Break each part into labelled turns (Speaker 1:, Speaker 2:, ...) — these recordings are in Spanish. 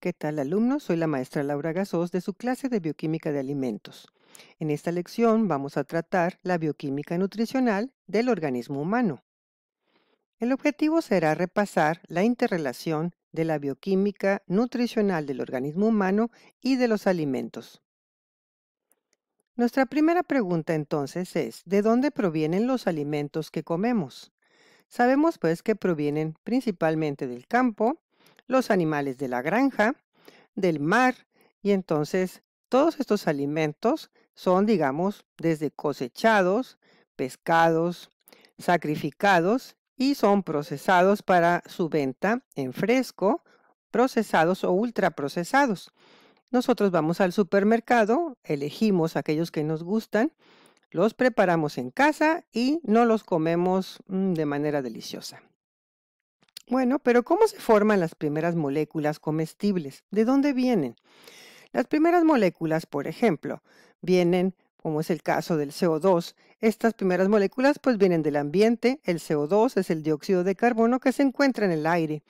Speaker 1: ¿Qué tal alumnos? Soy la maestra Laura Gasós de su clase de Bioquímica de Alimentos. En esta lección vamos a tratar la bioquímica nutricional del organismo humano. El objetivo será repasar la interrelación de la bioquímica nutricional del organismo humano y de los alimentos. Nuestra primera pregunta entonces es, ¿de dónde provienen los alimentos que comemos? Sabemos pues que provienen principalmente del campo, los animales de la granja, del mar, y entonces todos estos alimentos son, digamos, desde cosechados, pescados, sacrificados y son procesados para su venta en fresco, procesados o ultraprocesados. Nosotros vamos al supermercado, elegimos aquellos que nos gustan, los preparamos en casa y no los comemos mm, de manera deliciosa. Bueno, pero ¿cómo se forman las primeras moléculas comestibles? ¿De dónde vienen? Las primeras moléculas, por ejemplo, vienen, como es el caso del CO2, estas primeras moléculas pues vienen del ambiente, el CO2 es el dióxido de carbono que se encuentra en el aire.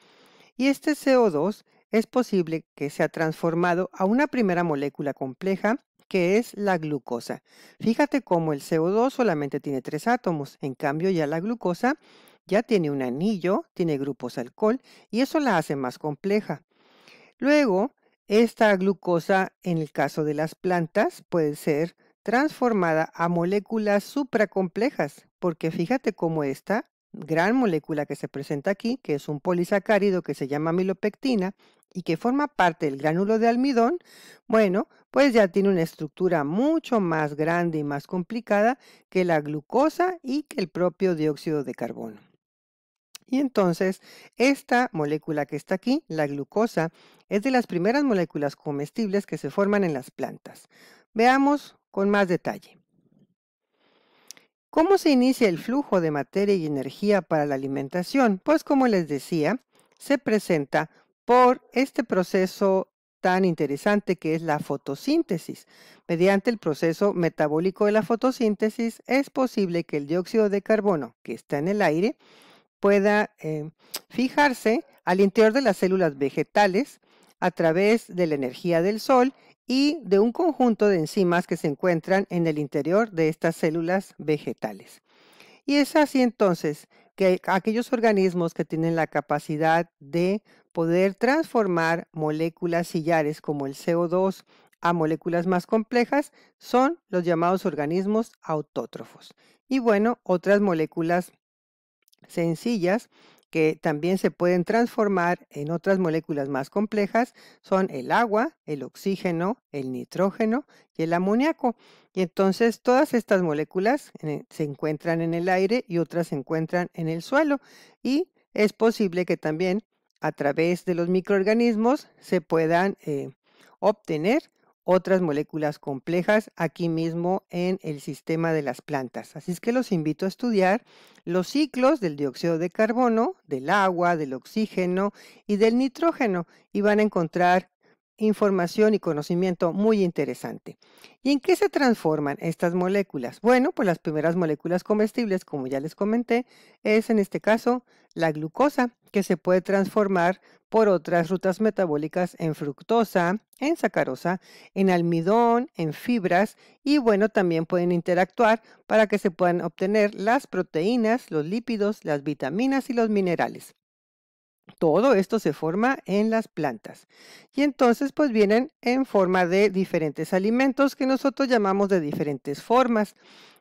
Speaker 1: Y este CO2 es posible que sea transformado a una primera molécula compleja que es la glucosa. Fíjate cómo el CO2 solamente tiene tres átomos, en cambio ya la glucosa ya tiene un anillo, tiene grupos alcohol y eso la hace más compleja. Luego, esta glucosa, en el caso de las plantas, puede ser transformada a moléculas supracomplejas, porque fíjate cómo esta gran molécula que se presenta aquí, que es un polisacárido que se llama milopectina y que forma parte del gránulo de almidón, bueno, pues ya tiene una estructura mucho más grande y más complicada que la glucosa y que el propio dióxido de carbono. Y entonces, esta molécula que está aquí, la glucosa, es de las primeras moléculas comestibles que se forman en las plantas. Veamos con más detalle. ¿Cómo se inicia el flujo de materia y energía para la alimentación? Pues como les decía, se presenta por este proceso tan interesante que es la fotosíntesis. Mediante el proceso metabólico de la fotosíntesis es posible que el dióxido de carbono que está en el aire pueda eh, fijarse al interior de las células vegetales a través de la energía del sol y de un conjunto de enzimas que se encuentran en el interior de estas células vegetales. Y es así entonces que aquellos organismos que tienen la capacidad de poder transformar moléculas sillares como el CO2 a moléculas más complejas son los llamados organismos autótrofos. Y bueno, otras moléculas sencillas que también se pueden transformar en otras moléculas más complejas son el agua, el oxígeno, el nitrógeno y el amoníaco. Y entonces todas estas moléculas eh, se encuentran en el aire y otras se encuentran en el suelo. Y es posible que también a través de los microorganismos se puedan eh, obtener otras moléculas complejas aquí mismo en el sistema de las plantas. Así es que los invito a estudiar los ciclos del dióxido de carbono, del agua, del oxígeno y del nitrógeno y van a encontrar información y conocimiento muy interesante. ¿Y en qué se transforman estas moléculas? Bueno, pues las primeras moléculas comestibles, como ya les comenté, es en este caso la glucosa, que se puede transformar por otras rutas metabólicas en fructosa, en sacarosa, en almidón, en fibras y bueno, también pueden interactuar para que se puedan obtener las proteínas, los lípidos, las vitaminas y los minerales. Todo esto se forma en las plantas. Y entonces pues vienen en forma de diferentes alimentos que nosotros llamamos de diferentes formas.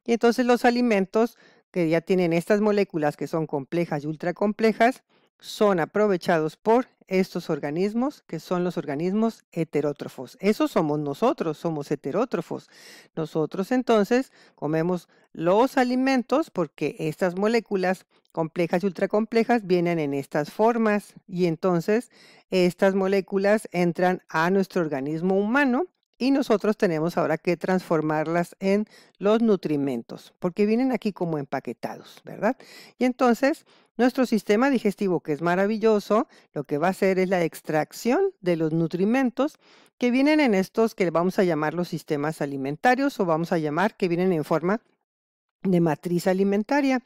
Speaker 1: Y entonces los alimentos que ya tienen estas moléculas que son complejas y ultracomplejas, complejas, son aprovechados por estos organismos, que son los organismos heterótrofos. Esos somos nosotros, somos heterótrofos. Nosotros entonces comemos los alimentos porque estas moléculas complejas y ultracomplejas vienen en estas formas y entonces estas moléculas entran a nuestro organismo humano y nosotros tenemos ahora que transformarlas en los nutrimentos, porque vienen aquí como empaquetados, ¿verdad? Y entonces nuestro sistema digestivo, que es maravilloso, lo que va a hacer es la extracción de los nutrimentos que vienen en estos que vamos a llamar los sistemas alimentarios o vamos a llamar que vienen en forma de matriz alimentaria,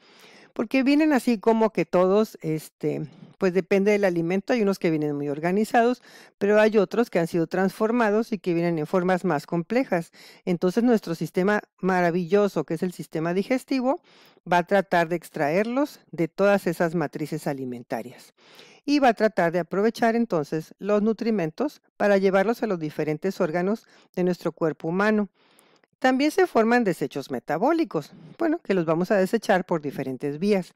Speaker 1: porque vienen así como que todos, este, pues depende del alimento, hay unos que vienen muy organizados, pero hay otros que han sido transformados y que vienen en formas más complejas. Entonces nuestro sistema maravilloso, que es el sistema digestivo, va a tratar de extraerlos de todas esas matrices alimentarias y va a tratar de aprovechar entonces los nutrimentos para llevarlos a los diferentes órganos de nuestro cuerpo humano. También se forman desechos metabólicos, bueno, que los vamos a desechar por diferentes vías.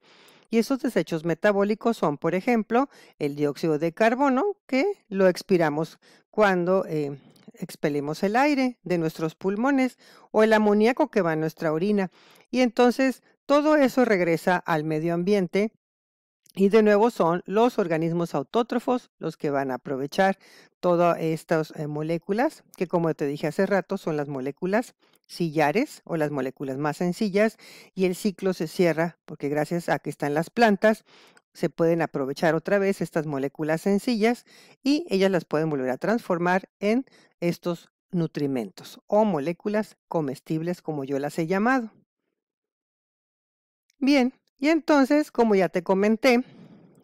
Speaker 1: Y esos desechos metabólicos son, por ejemplo, el dióxido de carbono, que lo expiramos cuando eh, expelemos el aire de nuestros pulmones, o el amoníaco que va a nuestra orina. Y entonces todo eso regresa al medio ambiente y de nuevo son los organismos autótrofos los que van a aprovechar todas estas eh, moléculas, que como te dije hace rato son las moléculas sillares o las moléculas más sencillas y el ciclo se cierra porque gracias a que están las plantas se pueden aprovechar otra vez estas moléculas sencillas y ellas las pueden volver a transformar en estos nutrimentos o moléculas comestibles como yo las he llamado. Bien, y entonces, como ya te comenté,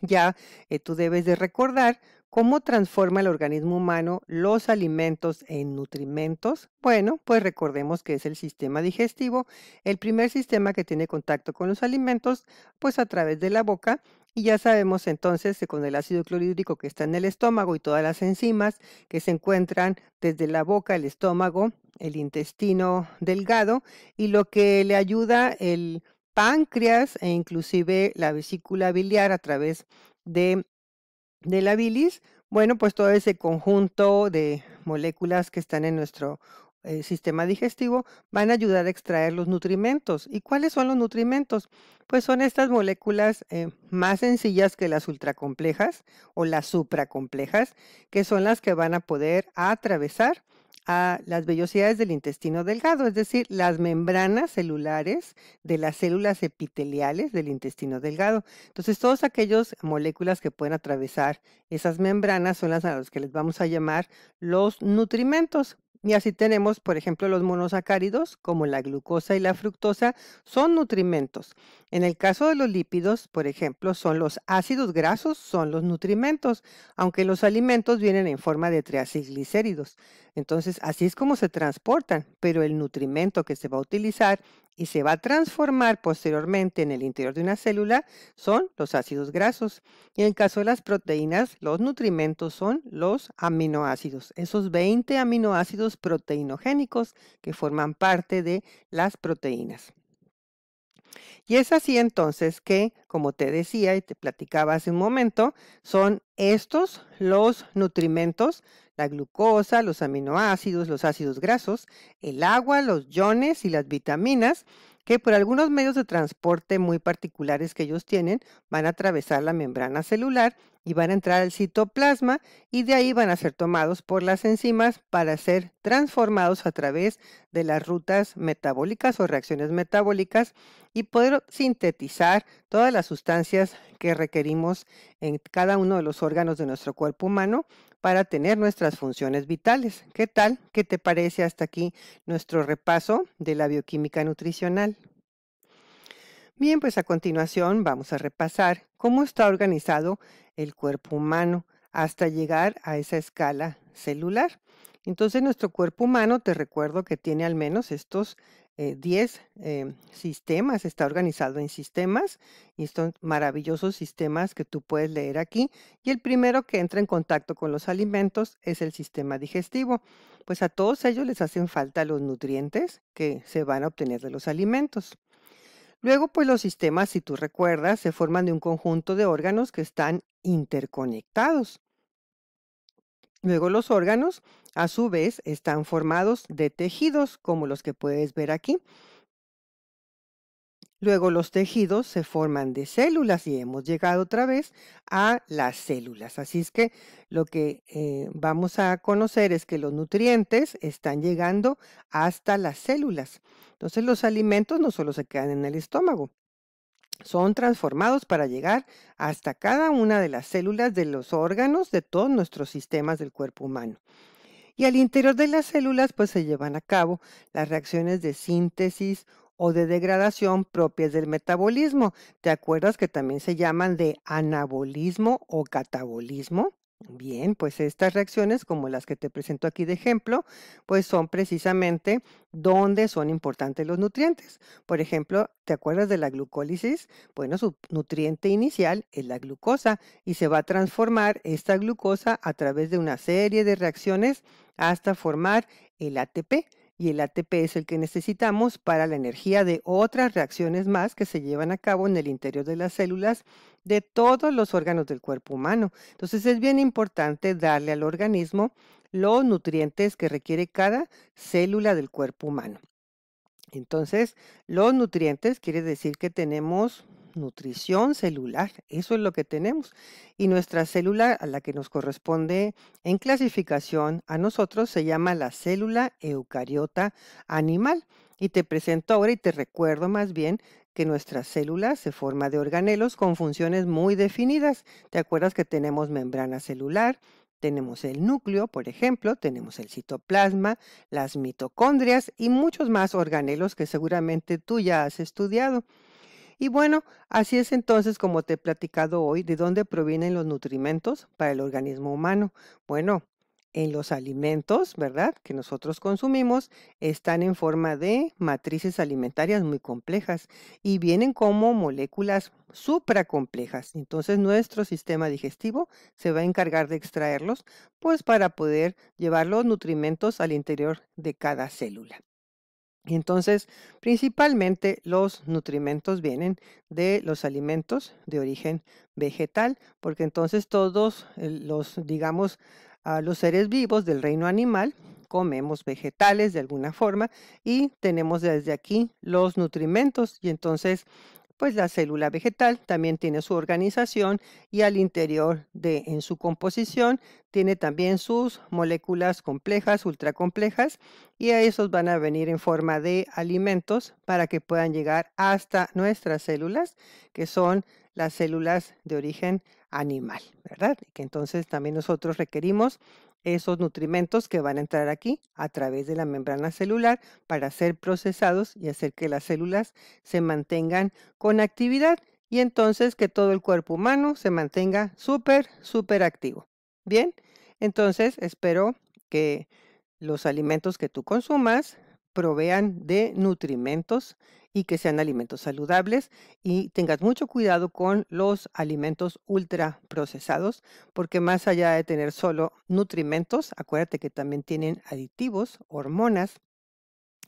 Speaker 1: ya eh, tú debes de recordar ¿Cómo transforma el organismo humano los alimentos en nutrimentos? Bueno, pues recordemos que es el sistema digestivo, el primer sistema que tiene contacto con los alimentos, pues a través de la boca. Y ya sabemos entonces que con el ácido clorhídrico que está en el estómago y todas las enzimas que se encuentran desde la boca, el estómago, el intestino delgado y lo que le ayuda el páncreas e inclusive la vesícula biliar a través de de la bilis, bueno, pues todo ese conjunto de moléculas que están en nuestro eh, sistema digestivo van a ayudar a extraer los nutrimentos. ¿Y cuáles son los nutrimentos? Pues son estas moléculas eh, más sencillas que las ultracomplejas o las supracomplejas, que son las que van a poder atravesar a las vellosidades del intestino delgado, es decir, las membranas celulares de las células epiteliales del intestino delgado. Entonces, todas aquellas moléculas que pueden atravesar esas membranas son las a las que les vamos a llamar los nutrimentos, y así tenemos, por ejemplo, los monosacáridos, como la glucosa y la fructosa, son nutrimentos. En el caso de los lípidos, por ejemplo, son los ácidos grasos, son los nutrimentos, aunque los alimentos vienen en forma de triaciglicéridos. Entonces, así es como se transportan, pero el nutrimento que se va a utilizar y se va a transformar posteriormente en el interior de una célula son los ácidos grasos. Y en el caso de las proteínas, los nutrimentos son los aminoácidos, esos 20 aminoácidos proteinogénicos que forman parte de las proteínas. Y es así entonces que, como te decía y te platicaba hace un momento, son estos los nutrimentos, la glucosa, los aminoácidos, los ácidos grasos, el agua, los iones y las vitaminas que por algunos medios de transporte muy particulares que ellos tienen van a atravesar la membrana celular y van a entrar al citoplasma y de ahí van a ser tomados por las enzimas para ser transformados a través de las rutas metabólicas o reacciones metabólicas y poder sintetizar todas las sustancias que requerimos en cada uno de los órganos de nuestro cuerpo humano para tener nuestras funciones vitales. ¿Qué tal? ¿Qué te parece hasta aquí nuestro repaso de la bioquímica nutricional? Bien, pues a continuación vamos a repasar cómo está organizado el cuerpo humano hasta llegar a esa escala celular. Entonces nuestro cuerpo humano, te recuerdo que tiene al menos estos 10 eh, eh, sistemas, está organizado en sistemas y estos maravillosos sistemas que tú puedes leer aquí. Y el primero que entra en contacto con los alimentos es el sistema digestivo. Pues a todos ellos les hacen falta los nutrientes que se van a obtener de los alimentos. Luego, pues los sistemas, si tú recuerdas, se forman de un conjunto de órganos que están interconectados. Luego los órganos, a su vez, están formados de tejidos, como los que puedes ver aquí, Luego los tejidos se forman de células y hemos llegado otra vez a las células. Así es que lo que eh, vamos a conocer es que los nutrientes están llegando hasta las células. Entonces los alimentos no solo se quedan en el estómago, son transformados para llegar hasta cada una de las células de los órganos de todos nuestros sistemas del cuerpo humano. Y al interior de las células pues se llevan a cabo las reacciones de síntesis, o de degradación propias del metabolismo. ¿Te acuerdas que también se llaman de anabolismo o catabolismo? Bien, pues estas reacciones, como las que te presento aquí de ejemplo, pues son precisamente donde son importantes los nutrientes. Por ejemplo, ¿te acuerdas de la glucólisis? Bueno, su nutriente inicial es la glucosa y se va a transformar esta glucosa a través de una serie de reacciones hasta formar el ATP, y el ATP es el que necesitamos para la energía de otras reacciones más que se llevan a cabo en el interior de las células de todos los órganos del cuerpo humano. Entonces es bien importante darle al organismo los nutrientes que requiere cada célula del cuerpo humano. Entonces, los nutrientes quiere decir que tenemos nutrición celular. Eso es lo que tenemos. Y nuestra célula, a la que nos corresponde en clasificación a nosotros, se llama la célula eucariota animal. Y te presento ahora y te recuerdo más bien que nuestra célula se forma de organelos con funciones muy definidas. ¿Te acuerdas que tenemos membrana celular? Tenemos el núcleo, por ejemplo, tenemos el citoplasma, las mitocondrias y muchos más organelos que seguramente tú ya has estudiado. Y bueno, así es entonces como te he platicado hoy de dónde provienen los nutrimentos para el organismo humano. Bueno, en los alimentos, ¿verdad? Que nosotros consumimos, están en forma de matrices alimentarias muy complejas y vienen como moléculas supracomplejas. Entonces nuestro sistema digestivo se va a encargar de extraerlos, pues para poder llevar los nutrimentos al interior de cada célula. Entonces, principalmente los nutrimentos vienen de los alimentos de origen vegetal, porque entonces todos eh, los, digamos, los seres vivos del reino animal comemos vegetales de alguna forma y tenemos desde aquí los nutrimentos y entonces pues la célula vegetal también tiene su organización y al interior de en su composición tiene también sus moléculas complejas, ultracomplejas, y a esos van a venir en forma de alimentos para que puedan llegar hasta nuestras células, que son las células de origen animal, ¿verdad? Y que entonces también nosotros requerimos esos nutrimentos que van a entrar aquí a través de la membrana celular para ser procesados y hacer que las células se mantengan con actividad y entonces que todo el cuerpo humano se mantenga súper, súper activo. Bien, entonces espero que los alimentos que tú consumas provean de nutrimentos y que sean alimentos saludables y tengas mucho cuidado con los alimentos ultra procesados porque más allá de tener solo nutrimentos, acuérdate que también tienen aditivos, hormonas,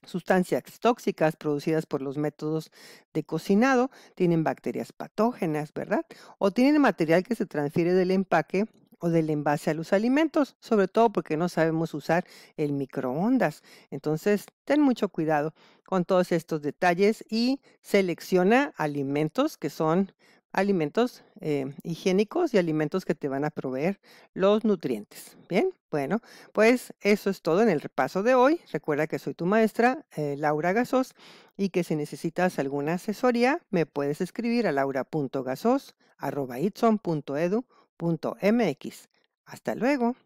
Speaker 1: sustancias tóxicas producidas por los métodos de cocinado, tienen bacterias patógenas, ¿verdad? O tienen material que se transfiere del empaque o del envase a los alimentos, sobre todo porque no sabemos usar el microondas. Entonces, ten mucho cuidado con todos estos detalles y selecciona alimentos que son alimentos eh, higiénicos y alimentos que te van a proveer los nutrientes. Bien, bueno, pues eso es todo en el repaso de hoy. Recuerda que soy tu maestra, eh, Laura Gasos, y que si necesitas alguna asesoría, me puedes escribir a laura.gasos.edu hasta luego.